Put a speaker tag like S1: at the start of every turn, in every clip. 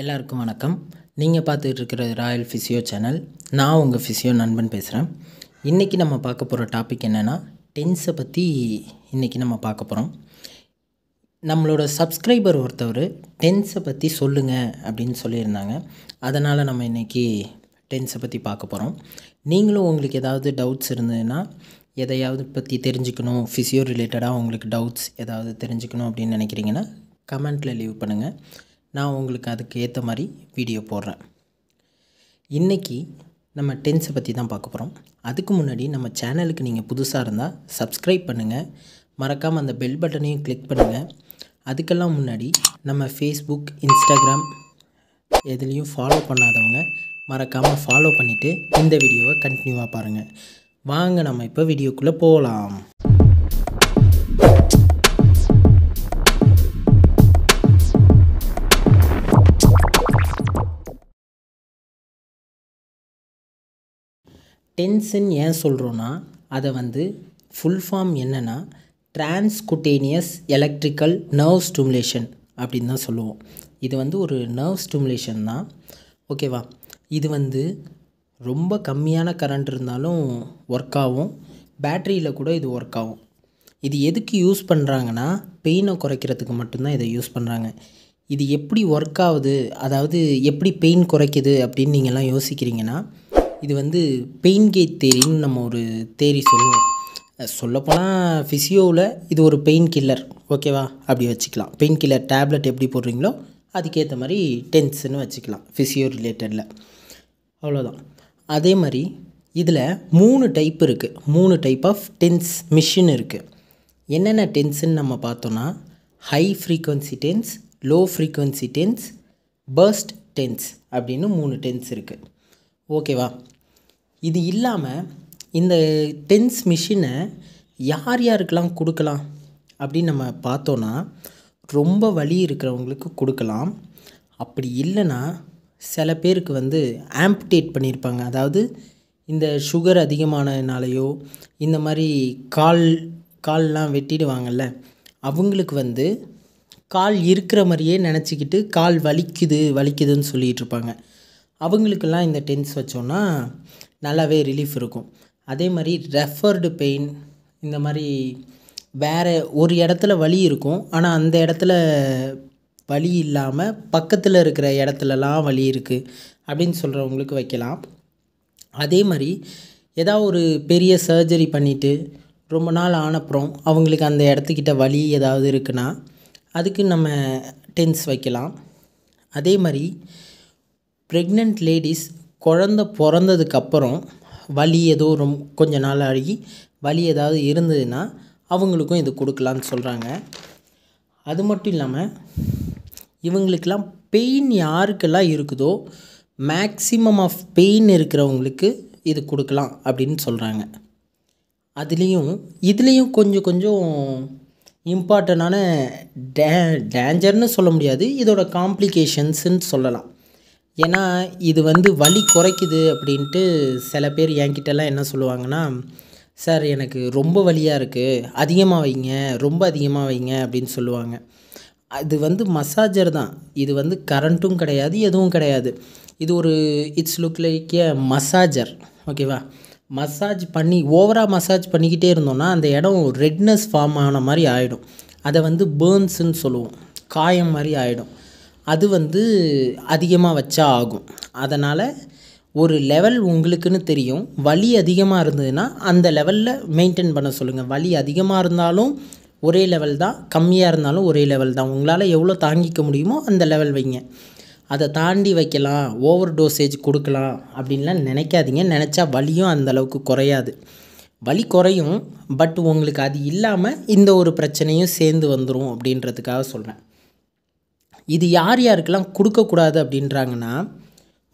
S1: எல்லாருக்கும் வணக்கம் நீங்கள் பார்த்துட்டு இருக்கிற ராயல் ஃபிசியோ சேனல் நான் உங்கள் ஃபிசியோ நண்பன் பேசுகிறேன் இன்றைக்கி நம்ம பார்க்க போகிற டாபிக் என்னென்னா டென்ஸை பற்றி இன்றைக்கி நம்ம பார்க்க போகிறோம் நம்மளோட சப்ஸ்கிரைபர் ஒருத்தவர் டென்ஸை பற்றி சொல்லுங்கள் அப்படின்னு சொல்லியிருந்தாங்க அதனால் நம்ம இன்றைக்கி டென்ஸை பற்றி பார்க்க போகிறோம் நீங்களும் உங்களுக்கு ஏதாவது டவுட்ஸ் இருந்ததுன்னா எதையாவது பற்றி தெரிஞ்சுக்கணும் ஃபிசியோ ரிலேட்டடாக உங்களுக்கு டவுட்ஸ் ஏதாவது தெரிஞ்சுக்கணும் அப்படின்னு நினைக்கிறீங்கன்னா கமெண்ட்டில் லீவ் பண்ணுங்கள் நான் உங்களுக்கு அதுக்கு ஏற்ற மாதிரி வீடியோ போடுறேன் இன்றைக்கி நம்ம டென்ஸை பற்றி தான் பார்க்க போகிறோம் அதுக்கு முன்னாடி நம்ம சேனலுக்கு நீங்கள் புதுசாக இருந்தால் சப்ஸ்கிரைப் பண்ணுங்கள் மறக்காமல் அந்த பெல் பட்டனையும் கிளிக் பண்ணுங்கள் அதுக்கெல்லாம் முன்னாடி நம்ம ஃபேஸ்புக் இன்ஸ்டாகிராம் எதுலேயும் ஃபாலோ பண்ணாதவங்க மறக்காமல் ஃபாலோ பண்ணிவிட்டு இந்த வீடியோவை கண்டினியூவாக பாருங்கள் வாங்க நம்ம இப்போ வீடியோக்குள்ளே போகலாம் டென்சன் ஏன் சொல்கிறோன்னா அதை வந்து ஃபுல் ஃபார்ம் என்னென்னா டிரான்ஸ்குட்டேனியஸ் எலக்ட்ரிக்கல் நர்வ் ஸ்டிமுலேஷன் அப்படின்னு தான் சொல்லுவோம் இது வந்து ஒரு நர்வ் ஸ்டிமுலேஷன் தான் ஓகேவா இது வந்து ரொம்ப கம்மியான கரண்ட் இருந்தாலும் ஒர்க் ஆகும் பேட்டரியில் கூட இது ஒர்க் ஆகும் இது எதுக்கு யூஸ் பண்ணுறாங்கன்னா பெயினை குறைக்கிறதுக்கு மட்டும்தான் இதை யூஸ் பண்ணுறாங்க இது எப்படி ஒர்க் ஆகுது அதாவது எப்படி பெயின் குறைக்குது அப்படின்னு நீங்கள்லாம் யோசிக்கிறீங்கன்னா இது வந்து பெயின் கேட் தேரின்னு நம்ம ஒரு தேரி சொல்லுவோம் சொல்லப்போனால் ஃபிசியோவில் இது ஒரு பெயின் கில்லர் ஓகேவா அப்படி வச்சுக்கலாம் பெயின் கில்லர் டேப்லெட் எப்படி போடுறீங்களோ அதுக்கேற்ற மாதிரி டென்ஸ்னு வச்சுக்கலாம் ஃபிசியோ ரிலேட்டடில் அவ்வளோதான் அதே மாதிரி இதில் மூணு டைப் இருக்குது மூணு டைப் ஆஃப் டென்ஸ் மிஷின் இருக்குது என்னென்ன டென்ஸுன்னு நம்ம பார்த்தோன்னா high frequency dense low frequency dense first dense அப்படின்னு மூணு டென்ஸ் இருக்குது ஓகேவா இது இல்லாமல் இந்த டென்ஸ் மிஷினை யார் யாருக்கெலாம் கொடுக்கலாம் அப்படின்னு நம்ம பார்த்தோன்னா ரொம்ப வலி இருக்கிறவங்களுக்கு கொடுக்கலாம் அப்படி இல்லைன்னா சில பேருக்கு வந்து ஆம்பிடேட் பண்ணியிருப்பாங்க அதாவது இந்த சுகர் அதிகமானனாலேயோ இந்த மாதிரி கால் கால்லாம் வெட்டிடுவாங்கள்ல அவங்களுக்கு வந்து கால் இருக்கிற மாதிரியே நினச்சிக்கிட்டு கால் வலிக்குது வலிக்குதுன்னு சொல்லிகிட்டு இருப்பாங்க அவங்களுக்கெல்லாம் இந்த டென்ஸ் வச்சோம்னா நல்லாவே ரிலீஃப் இருக்கும் அதே மாதிரி ரெஃபர்டு பெயின் இந்த மாதிரி வேறு ஒரு இடத்துல வலி இருக்கும் ஆனால் அந்த இடத்துல வலி இல்லாமல் பக்கத்தில் இருக்கிற இடத்துலலாம் வலி இருக்குது அப்படின்னு சொல்கிறவங்களுக்கு வைக்கலாம் அதே மாதிரி ஏதாவது ஒரு பெரிய சர்ஜரி பண்ணிவிட்டு ரொம்ப நாள் ஆனப்புறம் அவங்களுக்கு அந்த இடத்துக்கிட்ட வலி ஏதாவது இருக்குன்னா அதுக்கு நம்ம டென்ஸ் வைக்கலாம் அதே மாதிரி ப்ரெக்னென்ட் லேடிஸ் குழந்த பிறந்ததுக்கப்புறம் வலி ஏதோ ரொம் கொஞ்ச நாள் ஆகி வலி ஏதாவது இருந்ததுன்னா அவங்களுக்கும் இது கொடுக்கலான்னு சொல்கிறாங்க அது மட்டும் இல்லாமல் இவங்களுக்கெல்லாம் பெயின் யாருக்கெல்லாம் இருக்குதோ மேக்சிமம் ஆஃப் பெயின் இருக்கிறவங்களுக்கு இது கொடுக்கலாம் அப்படின்னு சொல்கிறாங்க அதுலேயும் இதுலேயும் கொஞ்சம் கொஞ்சம் இம்பார்ட்டண்டான டே டேஞ்சர்னு சொல்ல முடியாது இதோட காம்ப்ளிகேஷன்ஸுன்னு சொல்லலாம் ஏன்னா இது வந்து வலி குறைக்குது அப்படின்ட்டு சில பேர் என்கிட்டலாம் என்ன சொல்லுவாங்கன்னா சார் எனக்கு ரொம்ப வலியாக இருக்குது அதிகமாக வைங்க ரொம்ப அதிகமாக வைங்க அப்படின்னு சொல்லுவாங்க அது வந்து மசாஜர் தான் இது வந்து கரண்ட்டும் கிடையாது எதுவும் கிடையாது இது ஒரு it's look like a massager ஓகேவா மசாஜ் பண்ணி ஓவராக மசாஜ் பண்ணிக்கிட்டே இருந்தோம்னா அந்த இடம் ரெட்னஸ் ஃபார்ம் ஆன மாதிரி ஆகிடும் அதை வந்து பேர்ன்ஸுன்னு சொல்லுவோம் காயம் மாதிரி ஆகிடும் அது வந்து அதிகமாக வச்சா ஆகும் அதனால் ஒரு லெவல் உங்களுக்குன்னு தெரியும் வலி அதிகமாக இருந்ததுன்னா அந்த லெவலில் மெயின்டைன் பண்ண சொல்லுங்கள் வலி அதிகமாக இருந்தாலும் ஒரே லெவல் தான் கம்மியாக இருந்தாலும் ஒரே லெவல் தான் உங்களால் எவ்வளோ தாங்கிக்க முடியுமோ அந்த லெவல் வைங்க அதை தாண்டி வைக்கலாம் ஓவர் டோசேஜ் கொடுக்கலாம் அப்படின்லாம் நினைக்காதீங்க நினச்சா வலியும் அந்தளவுக்கு குறையாது வலி குறையும் பட் உங்களுக்கு அது இல்லாமல் இந்த ஒரு பிரச்சனையும் சேர்ந்து வந்துடும் அப்படின்றதுக்காக சொல்கிறேன் இது யார் யாருக்கெல்லாம் கொடுக்கக்கூடாது அப்படின்றாங்கன்னா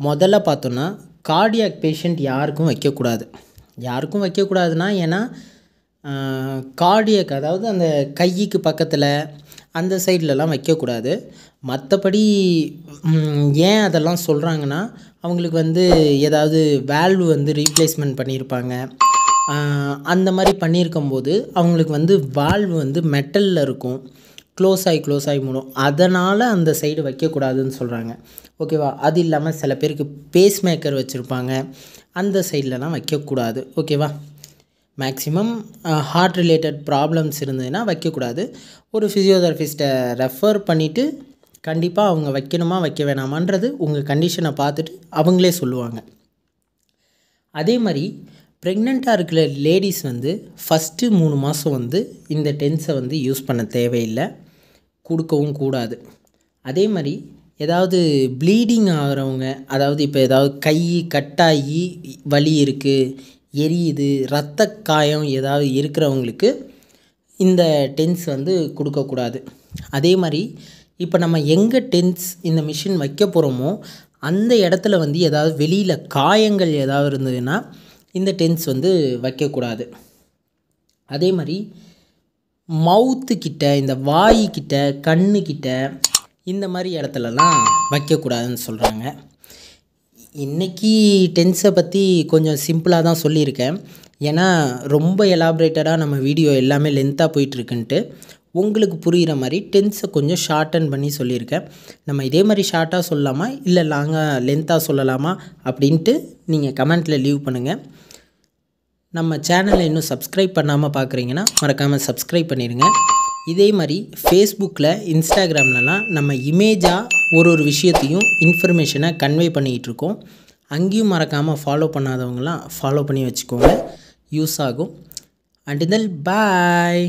S1: முதல்ல பார்த்தோன்னா கார்டியாக் பேஷண்ட் யாருக்கும் வைக்கக்கூடாது யாருக்கும் வைக்கக்கூடாதுன்னா ஏன்னா கார்டியக் அதாவது அந்த கைக்கு பக்கத்தில் அந்த சைட்லலாம் வைக்கக்கூடாது மற்றபடி ஏன் அதெல்லாம் சொல்கிறாங்கன்னா அவங்களுக்கு வந்து ஏதாவது வேல்வு வந்து ரீப்ளேஸ்மெண்ட் பண்ணியிருப்பாங்க அந்த மாதிரி பண்ணியிருக்கும்போது அவங்களுக்கு வந்து வால்வு வந்து மெட்டலில் இருக்கும் க்ளோஸ் ஆகி க்ளோஸ் ஆகி மூடும் அதனால் அந்த சைடு வைக்கக்கூடாதுன்னு சொல்கிறாங்க ஓகேவா அது இல்லாமல் சில பேருக்கு பேஸ் மேக்கர் வச்சுருப்பாங்க அந்த சைட்லலாம் வைக்கக்கூடாது ஓகேவா மேக்ஸிமம் ஹார்ட் ரிலேட்டட் ப்ராப்ளம்ஸ் இருந்ததுன்னா வைக்கக்கூடாது ஒரு ஃபிசியோதெரபிஸ்ட்டை ரெஃபர் பண்ணிவிட்டு கண்டிப்பாக அவங்க வைக்கணுமா வைக்க வேணாமான்றது உங்கள் கண்டிஷனை பார்த்துட்டு அவங்களே சொல்லுவாங்க அதே மாதிரி ப்ரெக்னெண்ட்டாக இருக்கிற லேடிஸ் வந்து ஃபஸ்ட்டு மூணு மாதம் வந்து இந்த டென்ஸை வந்து யூஸ் பண்ண தேவையில்லை கொடுக்கவும் கூடாது அதே மாதிரி ஏதாவது ப்ளீடிங் ஆகிறவங்க அதாவது இப்போ ஏதாவது கை கட்டாகி வலி இருக்குது எரியுது ரத்த காயம் ஏதாவது இருக்கிறவங்களுக்கு இந்த டென்ஸ் வந்து கொடுக்கக்கூடாது அதே மாதிரி இப்போ நம்ம எங்கே டென்ஸ் இந்த மிஷின் வைக்க போகிறோமோ அந்த இடத்துல வந்து ஏதாவது வெளியில் காயங்கள் ஏதாவது இருந்ததுன்னா இந்த டென்ஸ் வந்து வைக்கக்கூடாது அதே மாதிரி மவுத்துக்கிட்ட இந்த வாய்கிட்ட கண்ணுக்கிட்ட இந்த மாதிரி இடத்துலலாம் வைக்கக்கூடாதுன்னு சொல்கிறாங்க இன்றைக்கி டென்ஸை பற்றி கொஞ்சம் சிம்பிளாக தான் சொல்லியிருக்கேன் ஏன்னா ரொம்ப எலாபரேட்டடாக நம்ம வீடியோ எல்லாமே லென்த்தாக போயிட்டுருக்குன்ட்டு உங்களுக்கு புரிகிற மாதிரி டென்ஸை கொஞ்சம் ஷார்டன் பண்ணி சொல்லியிருக்கேன் நம்ம இதே மாதிரி ஷார்ட்டாக சொல்லலாமா இல்லை லாங்காக லென்த்தாக சொல்லலாமா அப்படின்ட்டு நீங்கள் கமெண்ட்டில் லீவ் பண்ணுங்கள் நம்ம சேனலை இன்னும் சப்ஸ்கிரைப் பண்ணாமல் பார்க்குறீங்கன்னா மறக்காமல் சப்ஸ்கிரைப் பண்ணிடுங்க இதே மாதிரி ஃபேஸ்புக்கில் இன்ஸ்டாகிராம்லலாம் நம்ம இமேஜாக ஒரு ஒரு விஷயத்தையும் இன்ஃபர்மேஷனை கன்வே இருக்கோம் அங்கேயும் மறக்காமல் ஃபாலோ பண்ணாதவங்களாம் ஃபாலோ பண்ணி வச்சுக்கோங்க யூஸ் ஆகும் அண்ட் தென் பாய்